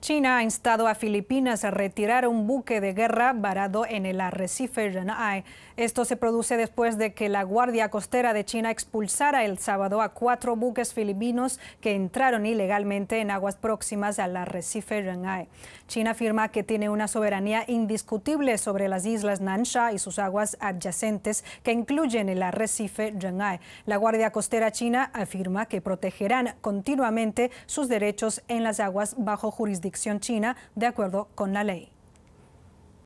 China ha instado a Filipinas a retirar un buque de guerra varado en el arrecife Renai. Esto se produce después de que la Guardia Costera de China expulsara el sábado a cuatro buques filipinos que entraron ilegalmente en aguas próximas al arrecife Renai. China afirma que tiene una soberanía indiscutible sobre las islas Nansha y sus aguas adyacentes que incluyen el arrecife Renai. La Guardia Costera China afirma que protegerán continuamente sus derechos en las aguas bajo jurisdicción china de acuerdo con la ley.